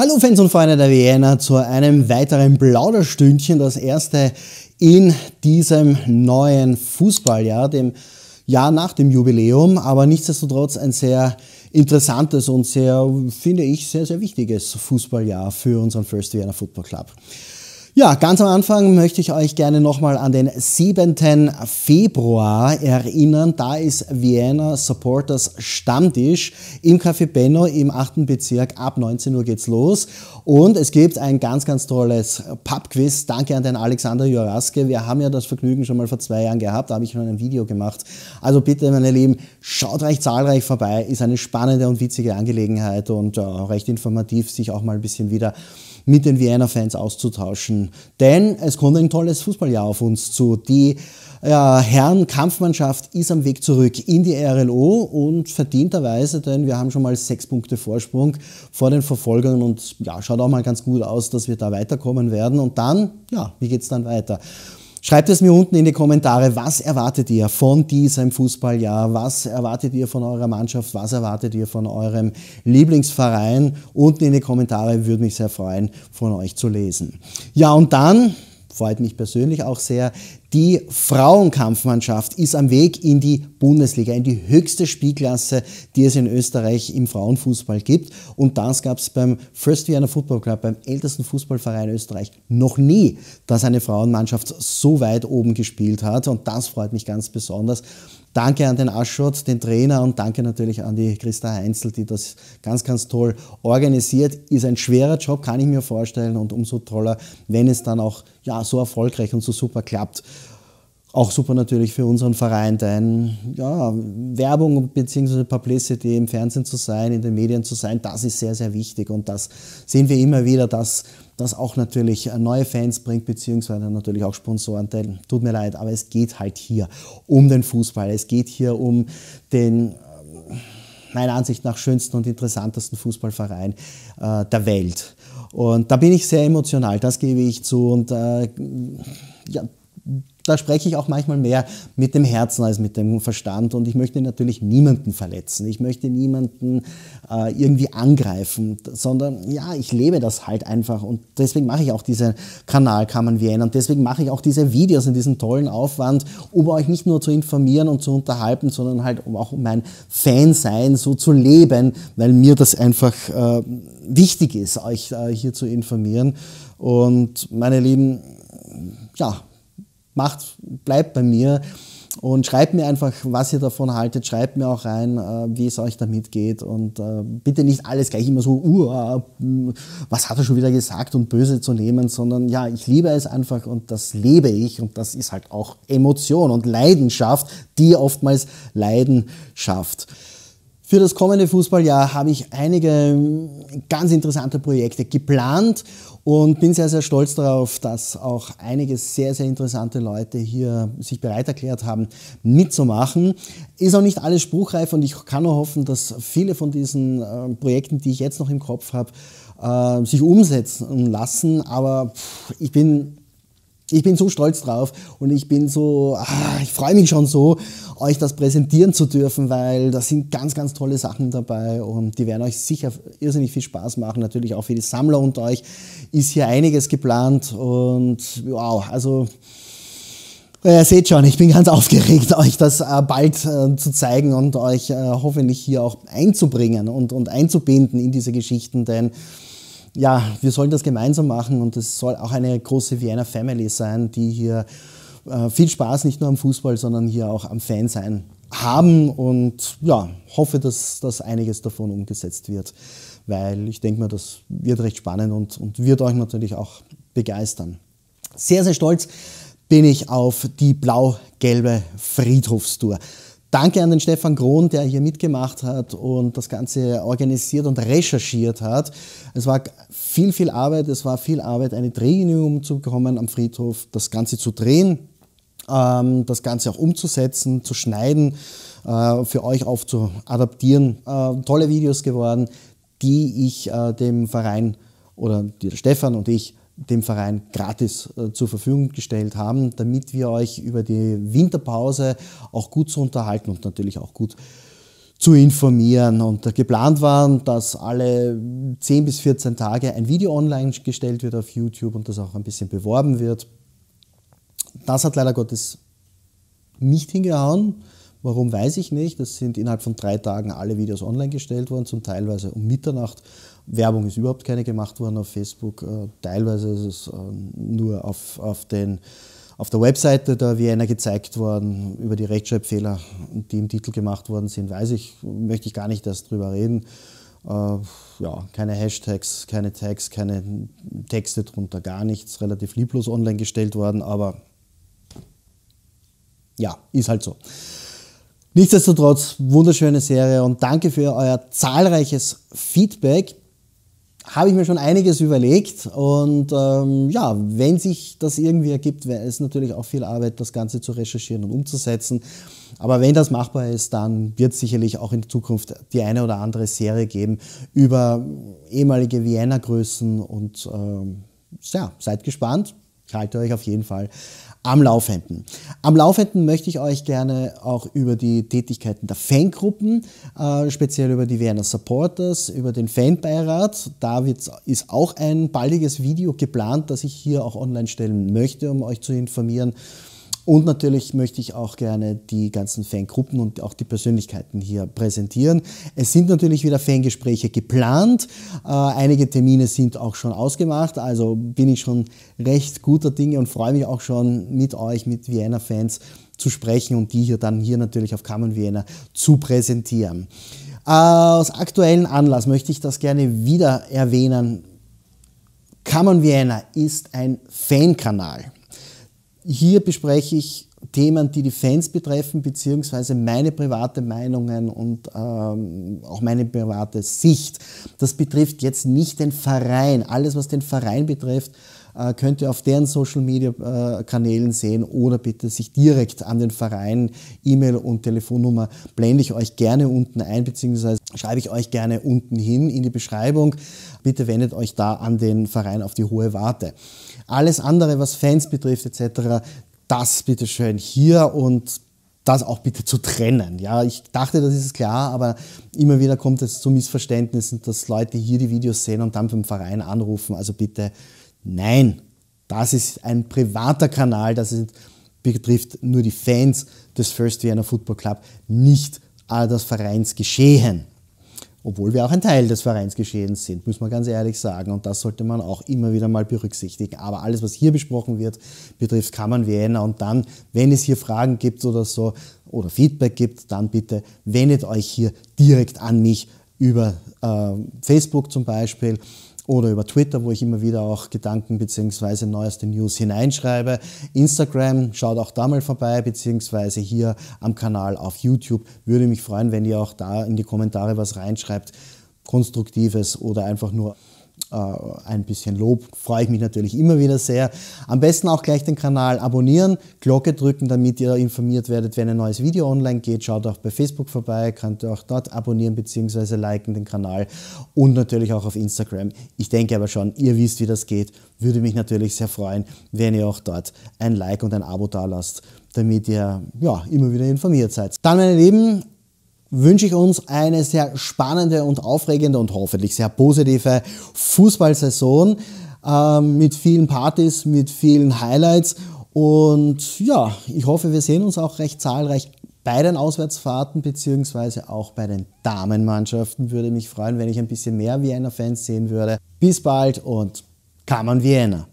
Hallo Fans und Freunde der Vienna zu einem weiteren Plauderstündchen, das erste in diesem neuen Fußballjahr, dem Jahr nach dem Jubiläum, aber nichtsdestotrotz ein sehr interessantes und sehr, finde ich, sehr, sehr wichtiges Fußballjahr für unseren First Vienna Football Club. Ja, ganz am Anfang möchte ich euch gerne nochmal an den 7. Februar erinnern. Da ist Vienna Supporters Stammtisch im Café Benno im 8. Bezirk. Ab 19 Uhr geht's los. Und es gibt ein ganz, ganz tolles Pubquiz. Danke an den Alexander Juraske. Wir haben ja das Vergnügen schon mal vor zwei Jahren gehabt. Da habe ich schon ein Video gemacht. Also bitte, meine Lieben, schaut recht zahlreich vorbei. Ist eine spannende und witzige Angelegenheit und äh, recht informativ, sich auch mal ein bisschen wieder mit den Vienna-Fans auszutauschen. Denn es kommt ein tolles Fußballjahr auf uns zu. Die äh, Herren-Kampfmannschaft ist am Weg zurück in die RLO und verdienterweise, denn wir haben schon mal sechs Punkte Vorsprung vor den Verfolgern und ja, schaut auch mal ganz gut aus, dass wir da weiterkommen werden. Und dann, ja, wie geht es dann weiter? Schreibt es mir unten in die Kommentare, was erwartet ihr von diesem Fußballjahr, was erwartet ihr von eurer Mannschaft, was erwartet ihr von eurem Lieblingsverein. Unten in die Kommentare würde mich sehr freuen, von euch zu lesen. Ja, und dann freut mich persönlich auch sehr. Die Frauenkampfmannschaft ist am Weg in die Bundesliga, in die höchste Spielklasse, die es in Österreich im Frauenfußball gibt. Und das gab es beim First Vienna Football Club, beim ältesten Fußballverein Österreich, noch nie, dass eine Frauenmannschaft so weit oben gespielt hat. Und das freut mich ganz besonders. Danke an den Aschot, den Trainer und danke natürlich an die Christa Heinzel, die das ganz, ganz toll organisiert. Ist ein schwerer Job, kann ich mir vorstellen und umso toller, wenn es dann auch ja, so erfolgreich und so super klappt. Auch super natürlich für unseren Verein, denn ja, Werbung bzw. Publicity im Fernsehen zu sein, in den Medien zu sein, das ist sehr, sehr wichtig und das sehen wir immer wieder, dass das auch natürlich neue Fans bringt, bzw. natürlich auch Sponsoren. Denn tut mir leid, aber es geht halt hier um den Fußball. Es geht hier um den meiner Ansicht nach schönsten und interessantesten Fußballverein äh, der Welt. Und da bin ich sehr emotional, das gebe ich zu. Und äh, ja, da spreche ich auch manchmal mehr mit dem Herzen als mit dem Verstand und ich möchte natürlich niemanden verletzen, ich möchte niemanden äh, irgendwie angreifen, sondern ja, ich lebe das halt einfach und deswegen mache ich auch diese Kanalkammern Vienna und deswegen mache ich auch diese Videos in diesem tollen Aufwand, um euch nicht nur zu informieren und zu unterhalten, sondern halt auch um mein Fansein so zu leben, weil mir das einfach äh, wichtig ist, euch äh, hier zu informieren und meine Lieben, ja, macht, bleibt bei mir. Und schreibt mir einfach, was ihr davon haltet. Schreibt mir auch rein, äh, wie es euch damit geht. Und äh, bitte nicht alles gleich immer so, uh, äh, was hat er schon wieder gesagt und böse zu nehmen, sondern ja, ich liebe es einfach und das lebe ich. Und das ist halt auch Emotion und Leidenschaft, die oftmals Leiden schafft. Für das kommende Fußballjahr habe ich einige ganz interessante Projekte geplant und bin sehr, sehr stolz darauf, dass auch einige sehr, sehr interessante Leute hier sich bereit erklärt haben, mitzumachen. Ist auch nicht alles spruchreif und ich kann nur hoffen, dass viele von diesen äh, Projekten, die ich jetzt noch im Kopf habe, äh, sich umsetzen lassen. Aber ich bin ich bin so stolz drauf und ich bin so, ah, ich freue mich schon so, euch das präsentieren zu dürfen, weil da sind ganz, ganz tolle Sachen dabei und die werden euch sicher irrsinnig viel Spaß machen. Natürlich auch für die Sammler unter euch ist hier einiges geplant und wow, also ihr seht schon, ich bin ganz aufgeregt, euch das äh, bald äh, zu zeigen und euch äh, hoffentlich hier auch einzubringen und, und einzubinden in diese Geschichten, denn ja, wir sollen das gemeinsam machen und es soll auch eine große Vienna Family sein, die hier äh, viel Spaß nicht nur am Fußball, sondern hier auch am Fansein haben und ja, hoffe, dass, dass einiges davon umgesetzt wird, weil ich denke mal, das wird recht spannend und, und wird euch natürlich auch begeistern. Sehr, sehr stolz bin ich auf die blau-gelbe Friedhofstour. Danke an den Stefan Krohn, der hier mitgemacht hat und das Ganze organisiert und recherchiert hat. Es war viel, viel Arbeit, es war viel Arbeit, eine Drehgenehmigung zu bekommen am Friedhof, das Ganze zu drehen, ähm, das Ganze auch umzusetzen, zu schneiden, äh, für euch aufzuadaptieren. Äh, tolle Videos geworden, die ich äh, dem Verein oder Stefan und ich dem Verein gratis äh, zur Verfügung gestellt haben, damit wir euch über die Winterpause auch gut zu unterhalten und natürlich auch gut zu informieren. Und äh, geplant waren, dass alle 10 bis 14 Tage ein Video online gestellt wird auf YouTube und das auch ein bisschen beworben wird. Das hat leider Gottes nicht hingehauen. Warum weiß ich nicht. Es sind innerhalb von drei Tagen alle Videos online gestellt worden, zum Teilweise um Mitternacht Werbung ist überhaupt keine gemacht worden auf Facebook. Äh, teilweise ist es äh, nur auf, auf, den, auf der Webseite der Vienna gezeigt worden. Über die Rechtschreibfehler, die im Titel gemacht worden sind, weiß ich, möchte ich gar nicht erst drüber reden. Äh, ja, keine Hashtags, keine Tags, keine Texte drunter, gar nichts. Relativ lieblos online gestellt worden, aber ja, ist halt so. Nichtsdestotrotz, wunderschöne Serie und danke für euer zahlreiches Feedback habe ich mir schon einiges überlegt und ähm, ja, wenn sich das irgendwie ergibt, wäre es natürlich auch viel Arbeit, das Ganze zu recherchieren und umzusetzen. Aber wenn das machbar ist, dann wird es sicherlich auch in Zukunft die eine oder andere Serie geben über ehemalige Vienna-Größen und ähm, ja, seid gespannt. Ich halte euch auf jeden Fall am Laufenden. Am Laufenden möchte ich euch gerne auch über die Tätigkeiten der Fangruppen, äh, speziell über die Werner Supporters, über den Fanbeirat. Da ist auch ein baldiges Video geplant, das ich hier auch online stellen möchte, um euch zu informieren, und natürlich möchte ich auch gerne die ganzen Fangruppen und auch die Persönlichkeiten hier präsentieren. Es sind natürlich wieder Fangespräche geplant. Äh, einige Termine sind auch schon ausgemacht. Also bin ich schon recht guter Dinge und freue mich auch schon mit euch, mit Vienna Fans zu sprechen und die hier dann hier natürlich auf Common Vienna zu präsentieren. Äh, aus aktuellen Anlass möchte ich das gerne wieder erwähnen. Common Vienna ist ein Fankanal. Hier bespreche ich Themen, die die Fans betreffen, beziehungsweise meine private Meinungen und ähm, auch meine private Sicht. Das betrifft jetzt nicht den Verein. Alles, was den Verein betrifft, äh, könnt ihr auf deren Social Media äh, Kanälen sehen oder bitte sich direkt an den Verein, E-Mail und Telefonnummer blende ich euch gerne unten ein, beziehungsweise schreibe ich euch gerne unten hin in die Beschreibung. Bitte wendet euch da an den Verein auf die hohe Warte. Alles andere, was Fans betrifft etc., das bitte schön hier und das auch bitte zu trennen. Ja, ich dachte, das ist klar, aber immer wieder kommt es zu Missverständnissen, dass Leute hier die Videos sehen und dann beim Verein anrufen. Also bitte Nein, das ist ein privater Kanal, das ist, betrifft nur die Fans des First Vienna Football Club, nicht das Vereinsgeschehen. Obwohl wir auch ein Teil des Vereinsgeschehens sind, muss man ganz ehrlich sagen. Und das sollte man auch immer wieder mal berücksichtigen. Aber alles, was hier besprochen wird, betrifft Kammern Vienna. Und dann, wenn es hier Fragen gibt oder so oder Feedback gibt, dann bitte wendet euch hier direkt an mich über äh, Facebook zum Beispiel oder über Twitter, wo ich immer wieder auch Gedanken bzw. neueste News hineinschreibe. Instagram, schaut auch da mal vorbei, beziehungsweise hier am Kanal auf YouTube. Würde mich freuen, wenn ihr auch da in die Kommentare was reinschreibt, konstruktives oder einfach nur äh, ein bisschen Lob freue ich mich natürlich immer wieder sehr. Am besten auch gleich den Kanal abonnieren, Glocke drücken, damit ihr informiert werdet, wenn ein neues Video online geht. Schaut auch bei Facebook vorbei, könnt ihr auch dort abonnieren bzw. liken den Kanal und natürlich auch auf Instagram. Ich denke aber schon, ihr wisst, wie das geht. Würde mich natürlich sehr freuen, wenn ihr auch dort ein Like und ein Abo da lasst, damit ihr ja, immer wieder informiert seid. Dann, meine Lieben, wünsche ich uns eine sehr spannende und aufregende und hoffentlich sehr positive Fußballsaison ähm, mit vielen Partys, mit vielen Highlights. Und ja, ich hoffe, wir sehen uns auch recht zahlreich bei den Auswärtsfahrten bzw. auch bei den Damenmannschaften. Würde mich freuen, wenn ich ein bisschen mehr Wiener Fans sehen würde. Bis bald und Kammern Vienna!